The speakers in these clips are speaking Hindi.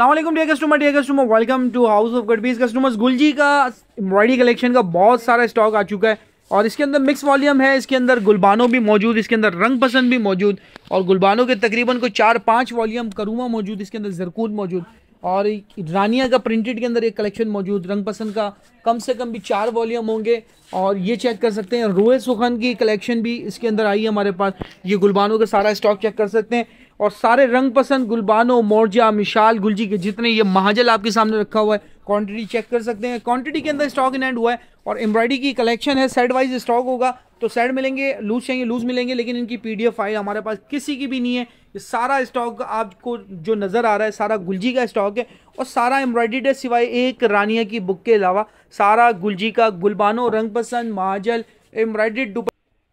Aslam dear customer dear customer welcome to house of गडबीज कस्टमर्स गुलजी का एम्ब्रॉयडरी कलेक्शन का बहुत सारा स्टॉक आ चुका है और इसके अंदर मिक्स वॉल्यूम है इसके अंदर गुलबानो भी मौजूद इसके अंदर रंग पसंद भी मौजूद और गुलबानों के तकरीबन को चार पाँच वॉल्यूम करूमा मौजूद इसके अंदर जरकूद मौजूद और रानिया का प्रिंटेड के अंदर एक कलेक्शन मौजूद रंग पसंद का कम से कम भी चार वॉल्यूम होंगे और ये चेक कर सकते हैं रोए सुखन की कलेक्शन भी इसके अंदर आई है हमारे पास ये गुलबानों का सारा स्टॉक चेक कर सकते हैं और सारे रंग पसंद गुलबानो मोर्जा मिशाल गुलजी के जितने ये महाजल आपके सामने रखा हुआ है क्वांटिटी चेक कर सकते हैं क्वांटिटी के अंदर स्टॉक इन एंड हुआ है और एम्ब्रॉयडरी की कलेक्शन है सेट वाइज स्टॉक होगा तो सेट मिलेंगे लूज चाहिए लूज मिलेंगे लेकिन इनकी एफ फाइल हमारे पास किसी की भी नहीं है ये सारा स्टॉक आपको जो नज़र आ रहा है सारा गुलजी का स्टॉक है और सारा एम्ब्रॉयडरी है सिवाय एक रानिया की बुक के अलावा सारा गुलजी का गुलबानो रंग पसंद महाजल एम्ब्रॉयडरी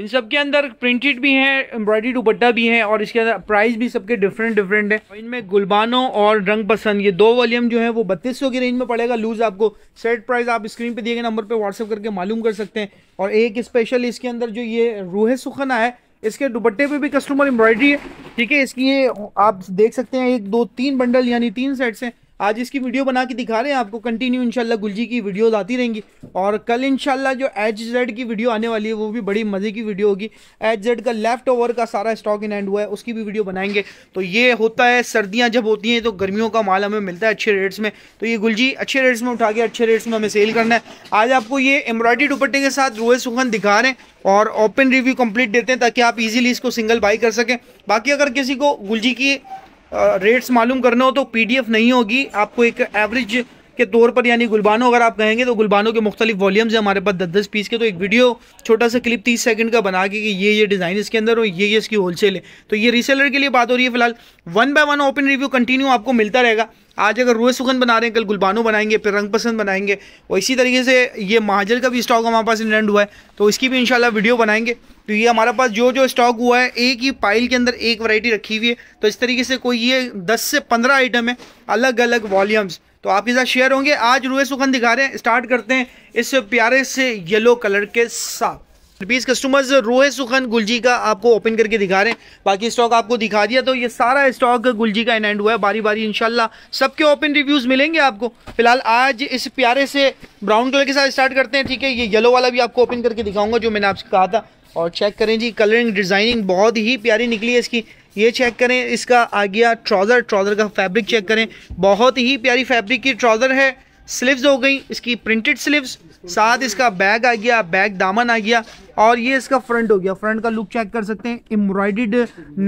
इन सब के अंदर प्रिंटेड भी हैं एम्ब्रॉयडरी दुपट्टा भी है और इसके अंदर प्राइस भी सबके डिफरेंट डिफरेंट है इनमें गुलबानों और रंग पसंद ये दो वॉल्यूम जो है वो बत्तीस सौ की रेंज में पड़ेगा लूज आपको सेट प्राइस आप स्क्रीन पे दिए गए नंबर पर व्हाट्सअप करके मालूम कर सकते हैं और एक स्पेशल इसके अंदर जो ये रूह सुखना है इसके दुपट्टे पे भी कस्टमर एम्ब्रॉयडरी है ठीक है इसकी ये आप देख सकते हैं एक दो तीन बंडल यानी तीन सेट्स हैं आज इसकी वीडियो बना के दिखा रहे हैं आपको कंटिन्यू इनशाला गुलजी की वीडियोज़ आती रहेंगी और कल इनशाला जो एच जेड की वीडियो आने वाली है वो भी बड़ी मज़े की वीडियो होगी एच जेड का लेफ्ट ओवर का सारा स्टॉक इन एंड हुआ है उसकी भी वीडियो बनाएंगे तो ये होता है सर्दियाँ जब होती हैं तो गर्मियों का माल हमें मिलता है अच्छे रेट्स में तो ये गुलजी अच्छे रेट्स में उठा के अच्छे रेट्स में हमें सेल करना है आज आपको ये एम्ब्रॉयडरी दुपट्टे के साथ रोए सुखन दिखा रहे हैं और ओपन रिव्यू कंप्लीट देते हैं ताकि आप इजीली इसको सिंगल बाई कर सकें बाकी अगर किसी को गुलजी की रेट्स मालूम करना हो तो पीडीएफ नहीं होगी आपको एक एवरेज के तौर पर यानी गुलबानो अगर आप कहेंगे तो गुलबानों के मुख्तलि वॉल्यूम्स हैं हमारे पास दस दस पीस के तो एक वीडियो छोटा सा क्लिप तीस सेकंड का बना के कि ये ये डिज़ाइन इसके अंदर और ये ये इसकी होलसेल है तो ये रीसेलर के लिए बात हो रही है फिलहाल one by one open review continue आपको मिलता रहेगा आज अगर रोए सुगन बना रहे हैं कल गुलबानो बनाएंगे फिर रंग पसंद बनाएंगे और इसी तरीके से ये महाजर का भी स्टॉक हमारे पास इंडेंड हुआ है तो इसकी भी इंशाल्लाह वीडियो बनाएंगे तो ये हमारे पास जो जो स्टॉक हुआ है एक ही पाइल के अंदर एक वैरायटी रखी हुई है तो इस तरीके से कोई ये दस से पंद्रह आइटम है अलग अलग वॉल्यूम्स तो आपके साथ शेयर होंगे आज रूए सुखन दिखा रहे हैं स्टार्ट करते हैं इस प्यारे से येलो कलर के साथ बीस कस्टमर्स रोए सुखन गुलजी का आपको ओपन करके दिखा रहे हैं बाकी स्टॉक आपको दिखा दिया तो ये सारा स्टॉक गुलजी का इन एंड हुआ है बारी बारी इनशाला सबके ओपन रिव्यूज़ मिलेंगे आपको फिलहाल आज इस प्यारे से ब्राउन कलर के साथ स्टार्ट करते हैं ठीक है ये येलो वाला भी आपको ओपन करके दिखाऊंगा जो मैंने आपसे कहा था और चेक करें जी कलरिंग डिज़ाइनिंग बहुत ही प्यारी निकली है इसकी ये चेक करें इसका आ गया ट्राउज़र ट्राउज़र का फैब्रिक चेक करें बहुत ही प्यारी फैब्रिक की ट्राउज़र है स्लीव्स हो गई इसकी प्रिंटेड स्लीव्स साथ इसका बैग आ गया बैग दामन आ गया और ये इसका फ्रंट हो गया फ्रंट का लुक चेक कर सकते हैं एम्ब्रॉयड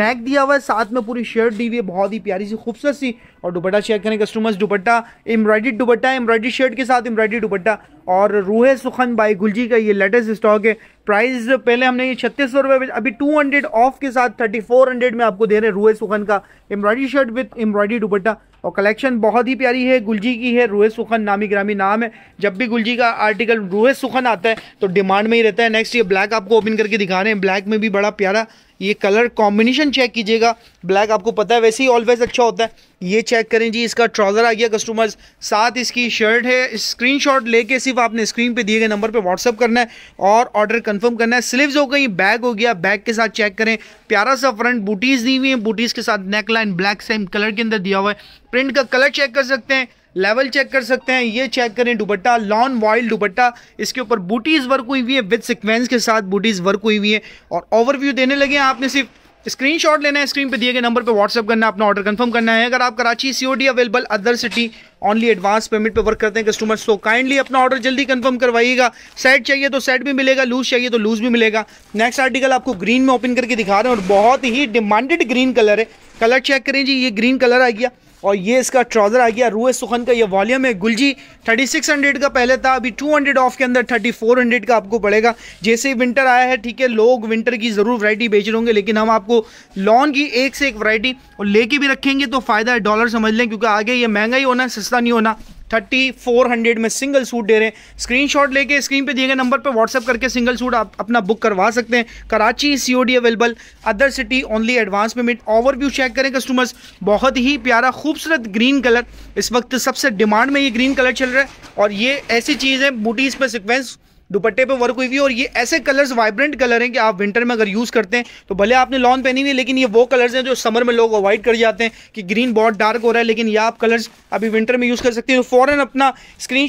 नेक दिया हुआ है साथ में पूरी शर्ट दी हुई है बहुत ही प्यारी सी खूबसूरत सी और दुपट्टा चेक करें customers dupatta embroidered dupatta embroidered shirt के साथ एम्ब्रॉयडेड दुपट्टा और रूहे सुखन बाई गुलजी का ये लेटेस्ट स्टॉक है प्राइस पहले हमने ये छत्तीस सौ रुपये अभी टू हंड्रेड ऑफ के साथ थर्टी फोर हंड्रेड में आपको दे रहे हैं रूहे सुखन का embroidery shirt with embroidery dupatta और कलेक्शन बहुत ही प्यारी है गुलजी की है रूह सुखन नामी ग्रामी नाम है जब भी गुलजी का आर्टिकल रूह सुखन आता है तो डिमांड में ही रहता है नेक्स्ट ये ब्लैक आपको ओपन करके दिखा रहे हैं ब्लैक में भी बड़ा प्यारा ये कलर कॉम्बिनेशन चेक कीजिएगा ब्लैक आपको पता है वैसे ही ऑलवेज अच्छा होता है ये चेक करें जी इसका ट्राउज़र आ गया कस्टमर्स साथ इसकी शर्ट है स्क्रीनशॉट लेके सिर्फ आपने स्क्रीन पे दिए गए नंबर पे व्हाट्सअप करना है और ऑर्डर कंफर्म करना है स्लीव्स हो गई बैग हो गया बैग के साथ चेक करें प्यारा सा फ्रंट बूटीज़ दी हुई है बूटीज़ के साथ neckline black same colour के अंदर दिया हुआ है प्रिंट का कलर चेक कर सकते हैं लेवल चेक कर सकते हैं ये चेक करें दुपट्टा लॉन वॉइल दुपट्टा इसके ऊपर बूटीज़ वर्क हुई हुई है विद सिक्वेंस के साथ बूटीज़ वर्क हुई हुई है और ओवरव्यू देने लगे हैं आपने सिर्फ स्क्रीनशॉट लेना है स्क्रीन पे दिए गए नंबर पे व्हाट्सअप करना है अपना ऑर्डर कंफर्म करना है अगर आप Karachi COD available other city only advance payment पे वर्क करते हैं कस्टमर सो काइंडली अपना ऑर्डर जल्दी कंफर्म करवाइएगा सेट चाहिए तो सेट भी मिलेगा लूज चाहिए तो लूज भी मिलेगा नेक्स्ट आर्टिकल आपको ग्रीन में ओपन करके दिखा रहे हैं और बहुत ही डिमांडेड ग्रीन कलर है कलर चेक करें जी ये ग्रीन कलर आ गया और ये इसका ट्राउज़र आ गया रूए सुखन का ये वॉल्यूम है गुलजी 3600 का पहले था अभी 200 ऑफ के अंदर 3400 का आपको पड़ेगा जैसे ही विंटर आया है ठीक है लोग विंटर की ज़रूर वैरायटी बेच रहे होंगे लेकिन हम आपको लॉन की एक से एक वैरायटी और लेके भी रखेंगे तो फ़ायदा है डॉलर समझ लें क्योंकि आगे ये महंगा ही होना सस्ता नहीं होना थर्टी फोर हंड्रेड में सिंगल सूट दे रहे हैं स्क्रीनशॉट लेके स्क्रीन पे दिए गए नंबर पे व्हाट्सअप करके सिंगल सूट आप अपना बुक करवा सकते हैं Karachi C available other city only advance payment overview check करें कस्टमर्स बहुत ही प्यारा खूबसूरत ग्रीन कलर इस वक्त सबसे डिमांड में ये ग्रीन कलर चल रहा है और ये ऐसी चीज़ है बूटीज़ पर सिक्वेंस दुपट्टे पे वर्क हुई हुई और ये ऐसे कलर्स वाइब्रेंट कलर हैं कि आप विंटर में अगर यूज़ करते हैं तो भले आपने लॉन पहनी हुई है लेकिन ये वो कलर्स हैं जो समर में लोग अवॉइड कर जाते हैं कि ग्रीन बहुत डार्क हो रहा है लेकिन ये आप कलर्स अभी विंटर में यूज़ कर सकते हैं तो फ़ौरन अपना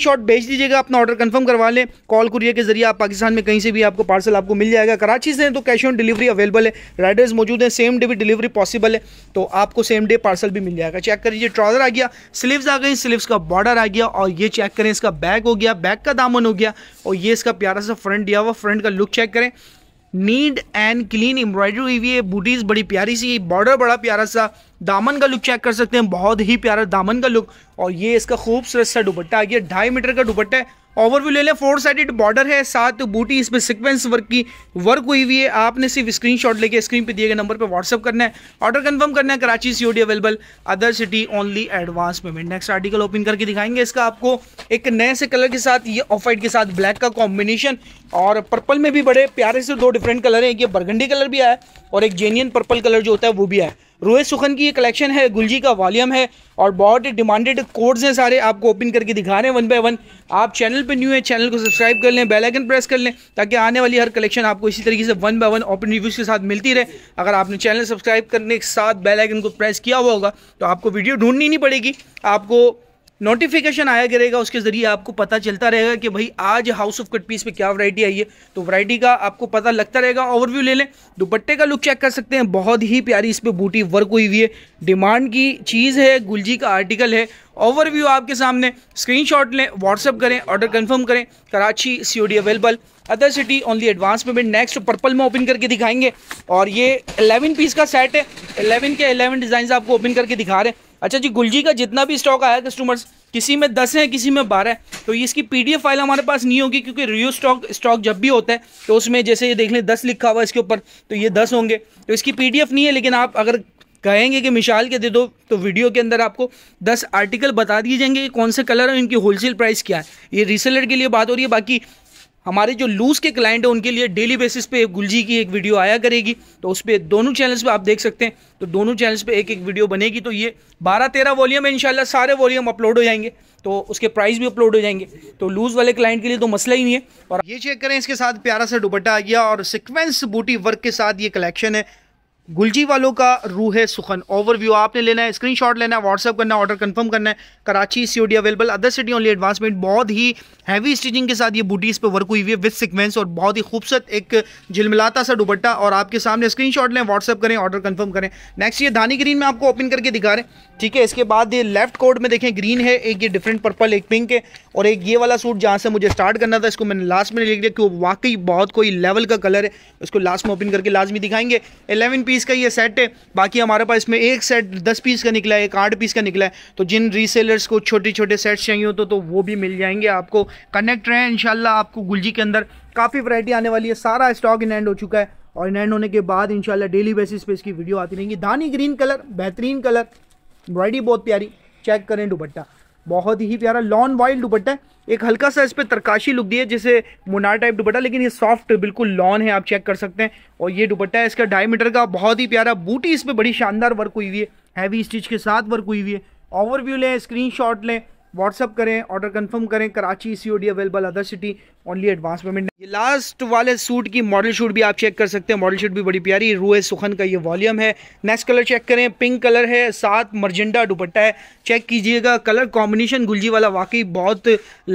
शॉट भेज दीजिएगा अपना ऑर्डर कन्फर्म करवा लें कॉल कुरियर के जरिए आप पाकिस्तान में कहीं से भी आपको पार्सल आपको मिल जाएगा कराची से तो कैश ऑन डिलीवरी अवेलेबल है राइडर्स मौजूद हैं सेम डे भी डिलीवरी पॉसिबल है तो आपको सेम डे पार्सल भी मिल जाएगा चेक कर लीजिए ट्राउजर आ गया स्लीव्स आ गई स्लीव्स का बॉर्डर आ गया और ये चेक करें इसका बैग हो गया बैग का दामन हो गया और ये इसका प्यारा सा फ्रंट दिया हुआ फ्रंट का लुक चेक करें नीट एंड क्लीन एम्ब्रॉयडरी हुई हुई है बूटीज़ बड़ी प्यारी सी बॉर्डर बड़ा प्यारा सा दामन का लुक चेक कर सकते हैं बहुत ही प्यारा दामन का लुक और ये इसका खूबसूरत सा दुपट्टा आ गया ढाई मीटर का दुपट्टा है ओवरव्यू ले लें फोर साइडेड बॉर्डर है साथ बूटी इसमें सिक्वेंस वर्क की वर्क हुई हुई है आपने सिर्फ स्क्रीनशॉट लेके स्क्रीन पे दिए गए नंबर पे व्हाट्सअप करना है ऑर्डर कंफर्म करना है Karachi COD available other city only advance payment next article open करके दिखाएंगे इसका आपको एक नए से कलर के साथ ये ऑफ वाइट के साथ ब्लैक का कॉम्बिनेशन और पर्पल में भी बड़े प्यारे से दो डिफरेंट कलर है एक ये बरगंडी कलर भी आया और एक जेनियन पर्पल कलर जो होता है वो भी आया रोहित सुखन की ये कलेक्शन है गुलजी का वॉल्यूम है और बहुत ही डिमांडेड कोड्स हैं सारे आपको ओपन करके दिखा रहे हैं वन बाय वन आप चैनल पे न्यू है चैनल को सब्सक्राइब कर लें बेल आइकन प्रेस कर लें ताकि आने वाली हर कलेक्शन आपको इसी तरीके से one by one open reviews के साथ मिलती रहे अगर आपने चैनल सब्सक्राइब करने के साथ बेलाइकन को प्रेस किया हुआ होगा तो आपको वीडियो ढूंढनी नहीं पड़ेगी आपको नोटिफिकेशन आया करेगा उसके ज़रिए आपको पता चलता रहेगा कि भाई आज हाउस ऑफ कट पीस में क्या वैरायटी आई है तो वैरायटी का आपको पता लगता रहेगा ओवरव्यू ले लें दुपट्टे का लुक चेक कर सकते हैं बहुत ही प्यारी इस पर बूटी वर्क हुई हुई है डिमांड की चीज़ है गुलजी का आर्टिकल है ओवरव्यू आपके सामने शॉट लें व्हाट्सअप करें ऑर्डर कन्फर्म करें Karachi C available other city only advance payment next purple में ओपन करके दिखाएंगे और ये 11 पीस का सेट है 11 के 11 डिज़ाइन आपको ओपन करके दिखा रहे हैं अच्छा जी गुलजी का जितना भी स्टॉक आया कस्टमर्स किसी में दस है किसी में बारह है तो इसकी पीडीएफ फाइल हमारे पास नहीं होगी क्योंकि रिव्यू स्टॉक स्टॉक जब भी होता है तो उसमें जैसे ये देख लें दस लिखा हुआ है इसके ऊपर तो ये दस होंगे तो इसकी पीडीएफ नहीं है लेकिन आप अगर कहेंगे कि मिशाल के दे दो तो वीडियो के अंदर आपको दस आर्टिकल बता दिए जाएंगे कि कौन से कलर है इनकी होलसेल प्राइस क्या है ये रीसेलर के लिए बात हो रही है बाकी हमारे जो लूज़ के क्लाइंट हैं उनके लिए डेली बेसिस पे गुलजी की एक वीडियो आया करेगी तो उस पर दोनों चैनल्स पे आप देख सकते हैं तो दोनों चैनल्स पे एक एक वीडियो बनेगी तो ये बारह तेरह वॉल्यूम है इंशाल्लाह सारे वॉल्यूम अपलोड हो जाएंगे तो उसके प्राइस भी अपलोड हो जाएंगे तो लूज़ वाले क्लाइंट के लिए तो मसला ही नहीं है और ये चेक करें इसके साथ प्यारा सा दुपट्टा आ गया और सिक्वेंस बूटी वर्क के साथ ये कलेक्शन है गुलजी वालों का रूह सुखन ओवरव्यू आपने लेना है स्क्रीनशॉट लेना है व्हाट्सअप करना है ऑर्डर कंफर्म करना है Karachi COD available other city only advancement बहुत ही हैवी स्टिचिंग के साथ ये बूटीज़ पे वर्क हुई हुई है विद सिक्वेंस और बहुत ही खूबसूरत एक झिलमिलाता सा दुपट्टा और आपके सामने स्क्रीन शॉट लें व्हाट्सअप करें ऑर्डर कन्फर्म करें नेक्स्ट ये धानी ग्रीन में आपको ओपन करके दिखा रहे हैं ठीक है इसके बाद ये लेफ्ट कोड में देखें ग्रीन है एक ये डिफरेंट पर्पल एक पिंक है और एक ये वाला सूट जहाँ से मुझे स्टार्ट करना था इसको मैंने लास्ट में लिख दिया कि वो वाकई बहुत कोई लेवल का कलर है उसको लास्ट में ओपन करके लाजमी दिखाएंगे एलेवन पी पीस का ये सेट है बाकी हमारे पास इसमें एक सेट दस पीस का निकला है एक आठ पीस का निकला है तो जिन रीसेलर्स को छोटे छोटे सेट्स चाहिए हो तो, तो वो भी मिल जाएंगे आपको कनेक्ट रहें इनशाला आपको गुलजी के अंदर काफ़ी वैरायटी आने वाली है सारा स्टॉक इन एंड हो चुका है और इन एंड होने के बाद इनशाला डेली बेसिस पे इसकी वीडियो आती रहेंगी धानी ग्रीन कलर बेहतरीन कलर वरायटी बहुत प्यारी चेक करें दुपट्टा बहुत ही प्यारा लॉन वाइल्ड दुपट्टा है एक हल्का सा इस पर तरकाशी लुक दिए जैसे मुनार टाइप दुपट्टा लेकिन ये सॉफ्ट बिल्कुल लॉन है आप चेक कर सकते हैं और ये दुपट्टा है इसका ढाई का बहुत ही प्यारा बूटी इस पर बड़ी शानदार वर्क हुई हुई है हैवी स्टिच के साथ वर्क हुई हुई है ओवरव्यू लें स्क्रीन लें व्हाट्सअप करें ऑर्डर कंफर्म करें Karachi C O D available other city only advance payment ये लास्ट वाले सूट की मॉडल शूट भी आप चेक कर सकते हैं मॉडल शूट भी बड़ी प्यारी रूए सुखन का ये वॉल्यूम है नेक्स्ट कलर चेक करें पिंक कलर है साथ मरजेंडा दुपट्टा है चेक कीजिएगा कलर कॉम्बिनेशन गुलजी वाला वाकई बहुत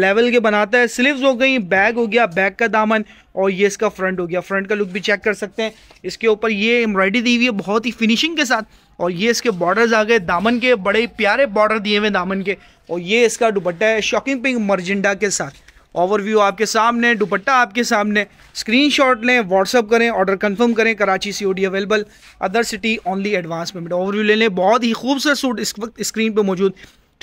लेवल के बनाता है स्लीव्स हो गई बैग हो गया बैग का दामन और ये इसका फ्रंट हो गया फ्रंट का लुक भी चेक कर सकते हैं इसके ऊपर ये एम्ब्रॉयडरी दी हुई है बहुत ही फिनिशिंग के साथ और ये इसके बॉर्डर्स आ गए दामन के बड़े प्यारे बॉर्डर दिए हुए दामन के और ये इसका दुपट्टा है शॉकिंग पिंक मर्जिंडा के साथ ओवरव्यू आपके सामने दुपट्टा आपके सामने स्क्रीनशॉट लें व्हाट्सअप करें ऑर्डर कंफर्म करें Karachi C O D available other city only advance payment overview ले लें बहुत ही खूबसूरत सूट इस वक्त स्क्रीन पर मौजूद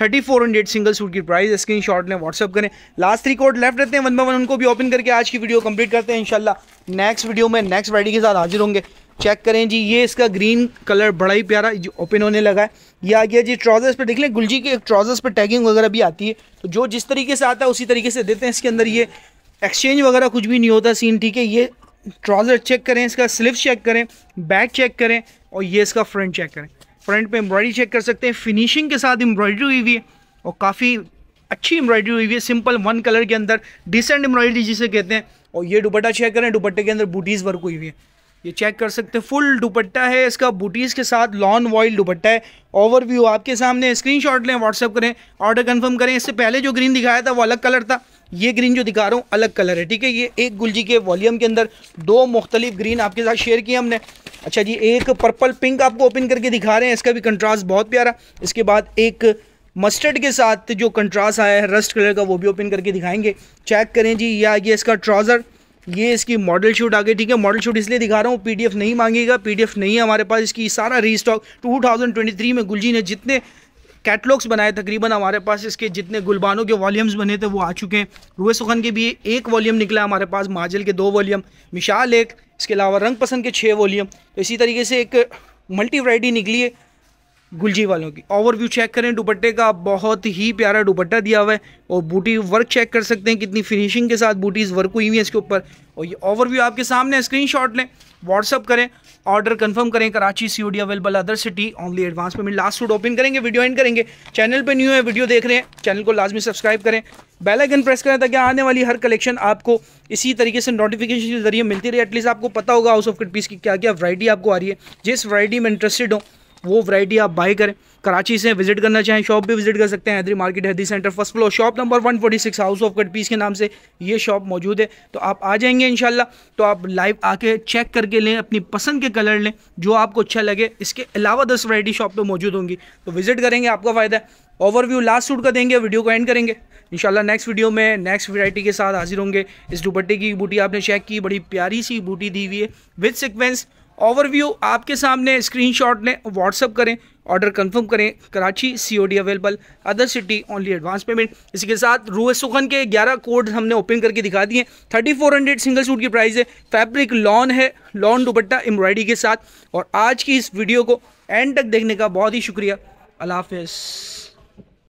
thirty four hundred single suit की प्राइस स्क्रीन शॉट लें व्हाट्सअप करें लास्ट थ्री कोड लेफ्ट रहते हैं वन बाई वन उनको भी ओपन करके आज की वीडियो कंप्लीट करते हैं इनशाला नेक्स्ट वीडियो में नेक्स्ट वाइडी के साथ हाजिर होंगे चेक करें जी ये इसका ग्रीन कलर बड़ा ही प्यारा ओपन होने लगा है ये आ गया जी ट्राउजर्स पर देख लें गुलजी के ट्राउजर्स पर टैगिंग वगैरह भी आती है तो जो जिस तरीके से आता है उसी तरीके से देते हैं इसके अंदर ये एक्सचेंज वगैरह कुछ भी नहीं होता सीन ठीक है ये ट्राउज़र चेक करें इसका स्लिप चेक करें बैक चेक करें और ये इसका फ्रंट चेक करें फ्रंट पे एम्ब्रॉयडरी चेक कर सकते हैं फिनिशिंग के साथ एम्ब्रॉयडरी हुई हुई है और काफ़ी अच्छी एम्ब्रॉयडरी हुई हुई है सिंपल वन कलर के अंदर डिसेंट एम्ब्रॉयडरी जिसे कहते हैं और ये दुपट्टा चेक करें दुपट्टे के अंदर बूटीज़ वर्क हुई हुई है ये चेक कर सकते हैं फुल दुपट्टा है इसका बूटीज़ के साथ लॉन वॉइल दुपट्टा है ओवरव्यू आपके सामने स्क्रीनशॉट लें व्हाट्सअप करें ऑर्डर कंफर्म करें इससे पहले जो ग्रीन दिखाया था वो अलग कलर था ये ग्रीन जो दिखा रहा हूँ अलग कलर है ठीक है ये एक गुलजी के वॉल्यूम के अंदर दो मुख्तलिफ ग्रीन आपके साथ शेयर किए हमने अच्छा जी एक पर्पल पिंक आपको ओपन करके दिखा रहे हैं इसका भी कंट्रास्ट बहुत प्यारा इसके बाद एक मस्टर्ड के साथ जो कंट्रास्ट आया है रस्ट कलर का वो भी ओपन करके दिखाएंगे चेक करें जी या ये इसका ट्राउज़र ये इसकी मॉडल शूट आ गई ठीक है मॉडल शूट इसलिए दिखा रहा हूँ पीडीएफ नहीं मांगेगा पीडीएफ नहीं है हमारे पास इसकी सारा रीस्टॉक 2023 में गुलजी ने जितने कैटलॉग्स बनाए तकरीबन हमारे पास इसके जितने गुलबानों के वॉल्यूम्स बने थे वो आ चुके हैं रुए सुखन के भी एक वॉल्यूम निकला हमारे पास माजल के दो वॉल्यूम मिशाल एक इसके अलावा रंग पसंद के छः वॉल्यूम तो इसी तरीके से एक मल्टी वराइटी निकली है गुलजी वालों की ओवरव्यू चेक करें दुपट्टे का बहुत ही प्यारा दुपट्टा दिया हुआ है और बूटी वर्क चेक कर सकते हैं कितनी फिनिशिंग के साथ बूटीज़ वर्क हुई हुई है इसके ऊपर और ये ओवरव्यू आपके सामने स्क्रीनशॉट लें व्हाट्सअप करें ऑर्डर कंफर्म करें Karachi C O D available other city only advance payment last food open करेंगे वीडियो एंड करेंगे चैनल पर न्यू है वीडियो देख रहे हैं चैनल को लाजमी सब्सक्राइब करें बेल आइकन प्रेस करें ताकि आने वाली हर कलेक्शन आपको इसी तरीके से नोटिफिकेशन के जरिए मिलती रहे एटलीस्ट आपको पता होगा हाउस ऑफ कट पीस की क्या क्या वरायटी आपको आ रही है जिस वरायटी में इंटरेस्टेड हो वो वरायटी आप बाई करें कराची से विजिट करना चाहें शॉप भी विजिट कर सकते हैं Hyderi Market Hyderi Centre first floor shop number 146 house of cut piece के नाम से ये शॉप मौजूद है तो आप आ जाएंगे इंशाल्लाह तो आप लाइव आके चेक करके लें अपनी पसंद के कलर लें जो आपको अच्छा लगे इसके अलावा दस वरायटी शॉप पर मौजूद होंगी तो विजिट करेंगे आपका फ़ायदा ओवरव्यू लास्ट शूट का देंगे वीडियो को एंड करेंगे इंशाल्लाह नेक्स्ट वीडियो में नेक्स्ट वैरायटी के साथ हाजिर होंगे इस दुपट्टे की बूटी आपने चेक की बड़ी प्यारी सी बूटी दी हुई है विद सिक्वेंस ओवरव्यू आपके सामने स्क्रीनशॉट लें व्हाट्सअप करें ऑर्डर कंफर्म करें Karachi COD available other city only advance payment इसी के साथ रूए सुखन के 11 कोड हमने ओपन करके दिखा दिए 3400 सिंगल सूट की प्राइस है फैब्रिक लॉन है लॉन दुपट्टा एम्ब्रॉयडरी के साथ और आज की इस वीडियो को एंड तक देखने का बहुत ही शुक्रिया अल्लाह हाफ